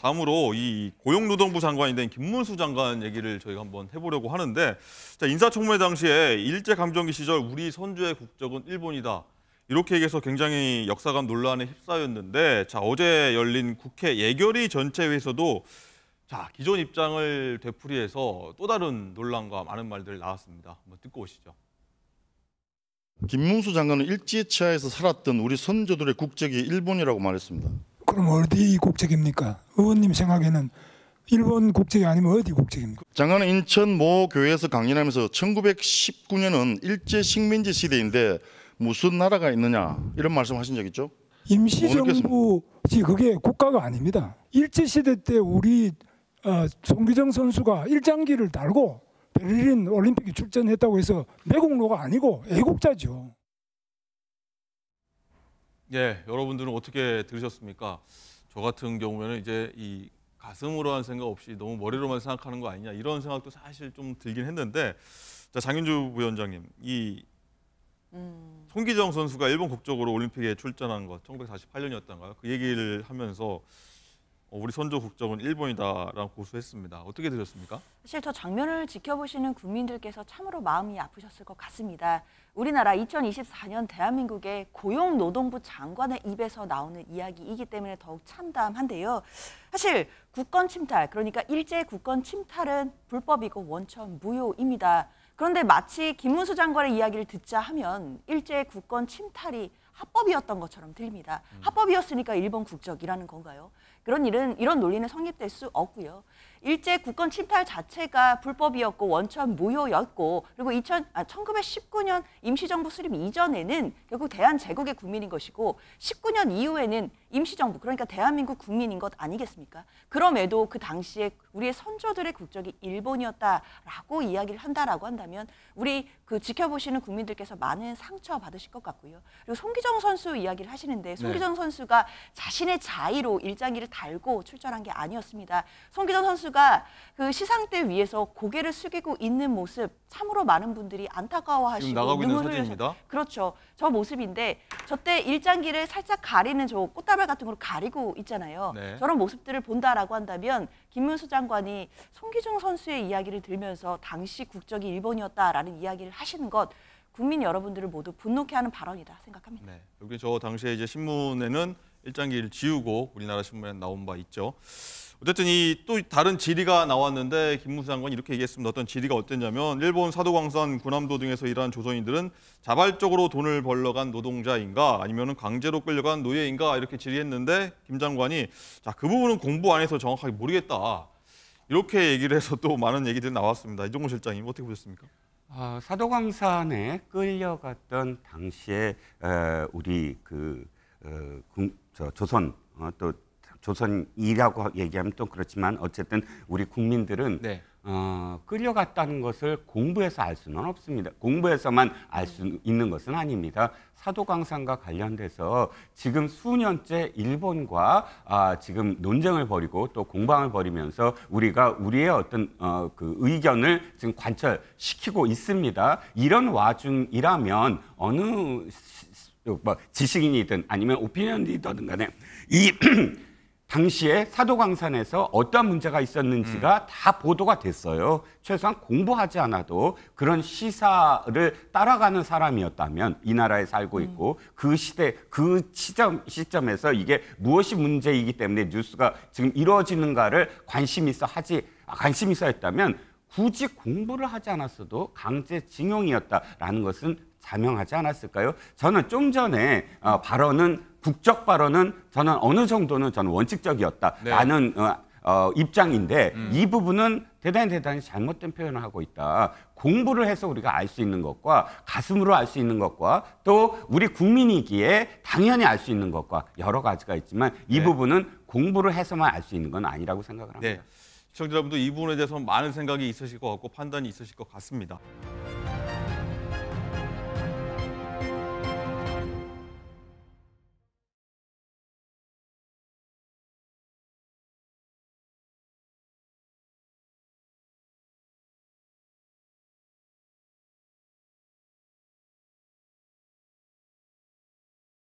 다음으로 이 고용노동부 장관이된 김문수 장관 얘기를 저희가 한번 해보려고 하는데 자, 인사청문회 당시에 일제감정기 시절 우리 선조의 국적은 일본이다. 이렇게 얘기해서 굉장히 역사관 논란에 휩싸였는데 자 어제 열린 국회 예결위 전체회에서도 자 기존 입장을 되풀이해서 또 다른 논란과 많은 말들 나왔습니다. 한번 듣고 오시죠. 김문수 장관은 일제치하에서 살았던 우리 선조들의 국적이 일본이라고 말했습니다. 그럼 어디 국적입니까? 의원님 생각에는 일본 국적이 아니면 어디 국적입니까? 장관은 인천 모 교회에서 강연하면서 1919년은 일제 식민지 시대인데 무슨 나라가 있느냐 이런 말씀하신 적 있죠? 임시정부 뭐 그게 국가가 아닙니다. 일제 시대 때 우리 어, 송기정 선수가 일장기를 달고 베를린 올림픽에 출전했다고 해서 내국노가 아니고 애국자죠. 예, 여러분들은 어떻게 들으셨습니까? 저 같은 경우에는 이제 이 가슴으로 한 생각 없이 너무 머리로만 생각하는 거 아니냐 이런 생각도 사실 좀 들긴 했는데 자 장윤주 부위원장님 이 음. 송기정 선수가 일본 국적으로 올림픽에 출전한 것 1948년이었던가요? 그 얘기를 하면서 어, 우리 선조 국적은 일본이다라고 고수했습니다. 어떻게 들으셨습니까? 사실 저 장면을 지켜보시는 국민들께서 참으로 마음이 아프셨을 것 같습니다. 우리나라 2024년 대한민국의 고용노동부 장관의 입에서 나오는 이야기이기 때문에 더욱 참담한데요. 사실 국권 침탈, 그러니까 일제 국권 침탈은 불법이고 원천 무효입니다. 그런데 마치 김문수 장관의 이야기를 듣자 하면 일제 국권 침탈이 합법이었던 것처럼 들립니다. 음. 합법이었으니까 일본 국적이라는 건가요? 그런 일은 이런 논리는 성립될 수 없고요. 일제 국권 침탈 자체가 불법이었고 원천 무효였고 그리고 2000, 아, 1919년 임시정부 수립 이전에는 결국 대한제국의 국민인 것이고 19년 이후에는 임시정부 그러니까 대한민국 국민인 것 아니겠습니까? 그럼에도 그 당시에 우리의 선조들의 국적이 일본이었다라고 이야기를 한다라고 한다면 우리 그 지켜보시는 국민들께서 많은 상처 받으실 것 같고요. 그리고 송기정 선수 이야기를 하시는데 네. 송기정 네. 선수가 자신의 자의로 일장기를 달고 출전한 게 아니었습니다. 송기정 선수 선수가 그 시상대 위에서 고개를 숙이고 있는 모습 참으로 많은 분들이 안타까워하시고 나가고 있는 사진입니다. 그렇죠. 저 모습인데 저 때 일장기를 살짝 가리는 저 꽃다발 같은 걸 가리고 있잖아요. 네. 저런 모습들을 본다라고 한다면 김문수 장관이 송기중 선수의 이야기를 들면서 당시 국적이 일본이었다라는 이야기를 하시는 것 국민 여러분들을 모두 분노케 하는 발언이다 생각합니다. 네. 여기 저 당시에 이제 신문에는 일장기를 지우고 우리나라 신문에 나온 바 있죠. 어쨌든 이 또 다른 질의가 나왔는데 김무수 장관이 이렇게 얘기했습니다. 어떤 질의가 어땠냐면 일본 사도광산 군함도 등에서 일한 조선인들은 자발적으로 돈을 벌러 간 노동자인가 아니면 강제로 끌려간 노예인가 이렇게 질의했는데 김 장관이 자 그 부분은 공부 안 해서 정확하게 모르겠다. 이렇게 얘기를 해서 또 많은 얘기들이 나왔습니다. 이종훈 실장님 어떻게 보셨습니까? 어, 사도광산에 끌려갔던 당시에 에, 우리 그 어, 군, 저, 조선 어, 또 조선이라고 얘기하면 또 그렇지만 어쨌든 우리 국민들은 네. 어, 끌려갔다는 것을 공부해서 알 수는 없습니다. 공부해서만 알 수 있는 것은 아닙니다. 사도강산과 관련돼서 지금 수년째 일본과 아, 지금 논쟁을 벌이고 또 공방을 벌이면서 우리가 우리의 어떤 어, 그 의견을 지금 관철시키고 있습니다. 이런 와중이라면 어느 시, 뭐 지식인이든 아니면 오피니언 리더든 간에 이 당시에 사도광산에서 어떠한 문제가 있었는지가 음. 다 보도가 됐어요. 최소한 공부하지 않아도 그런 시사를 따라가는 사람이었다면 이 나라에 살고 음. 있고 그 시대 그 시점 시점에서 이게 무엇이 문제이기 때문에 뉴스가 지금 이루어지는가를 관심 있어 하지 아, 관심 있어 했다면 굳이 공부를 하지 않았어도 강제징용이었다라는 것은 자명하지 않았을까요? 저는 좀 전에 어, 발언은 국적 발언은 저는 어느 정도는 저는 원칙적이었다라는 네. 어, 어, 입장인데 음. 이 부분은 대단히 대단히 잘못된 표현을 하고 있다. 공부를 해서 우리가 알 수 있는 것과 가슴으로 알 수 있는 것과 또 우리 국민이기에 당연히 알 수 있는 것과 여러 가지가 있지만 이 네. 부분은 공부를 해서만 알 수 있는 건 아니라고 생각을 합니다. 네. 시청자 여러분도 이 부분에 대해서 많은 생각이 있으실 것 같고 판단이 있으실 것 같습니다.